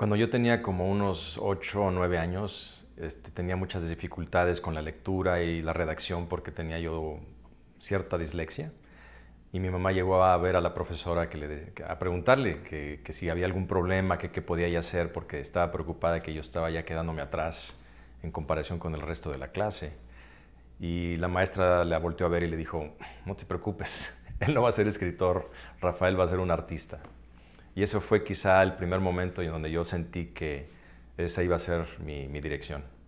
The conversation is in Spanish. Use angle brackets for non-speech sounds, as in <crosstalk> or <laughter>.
Cuando yo tenía como unos ocho o nueve años, este, tenía muchas dificultades con la lectura y la redacción porque tenía yo cierta dislexia. Y mi mamá llegó a ver a la profesora a preguntarle que, si había algún problema, que qué podía hacer, porque estaba preocupada que yo estaba ya quedándome atrás en comparación con el resto de la clase. Y la maestra la volteó a ver y le dijo, no te preocupes, <laughs> él no va a ser escritor, Rafael va a ser un artista. Y eso fue quizá el primer momento en donde yo sentí que esa iba a ser mi dirección.